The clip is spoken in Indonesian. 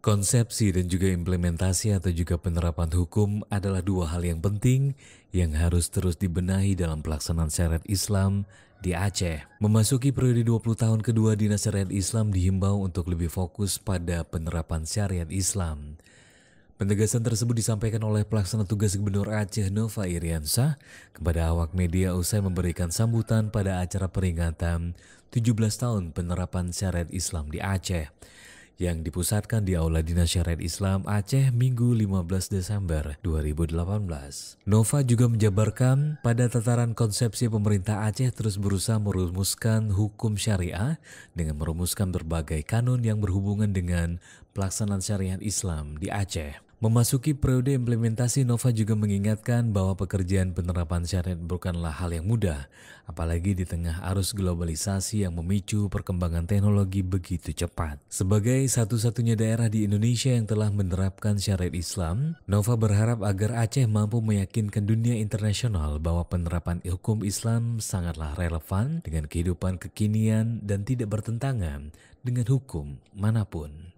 Konsepsi dan juga implementasi atau juga penerapan hukum adalah dua hal yang penting yang harus terus dibenahi dalam pelaksanaan syariat Islam di Aceh. Memasuki periode 20 tahun kedua Dinas Syariat Islam dihimbau untuk lebih fokus pada penerapan syariat Islam. Penegasan tersebut disampaikan oleh pelaksana tugas Gubernur Aceh Nova Iriansah kepada awak media usai memberikan sambutan pada acara peringatan 17 tahun penerapan syariat Islam di Aceh yang dipusatkan di Aula Dinas Syariat Islam Aceh Minggu 15 Desember 2018. Nova juga menjabarkan pada tataran konsepsi pemerintah Aceh terus berusaha merumuskan hukum syariah dengan merumuskan berbagai kanun yang berhubungan dengan pelaksanaan syariat Islam di Aceh. Memasuki periode implementasi, Nova juga mengingatkan bahwa pekerjaan penerapan syariat bukanlah hal yang mudah, apalagi di tengah arus globalisasi yang memicu perkembangan teknologi begitu cepat. Sebagai satu-satunya daerah di Indonesia yang telah menerapkan syariat Islam, Nova berharap agar Aceh mampu meyakinkan dunia internasional bahwa penerapan hukum Islam sangatlah relevan dengan kehidupan kekinian dan tidak bertentangan dengan hukum manapun.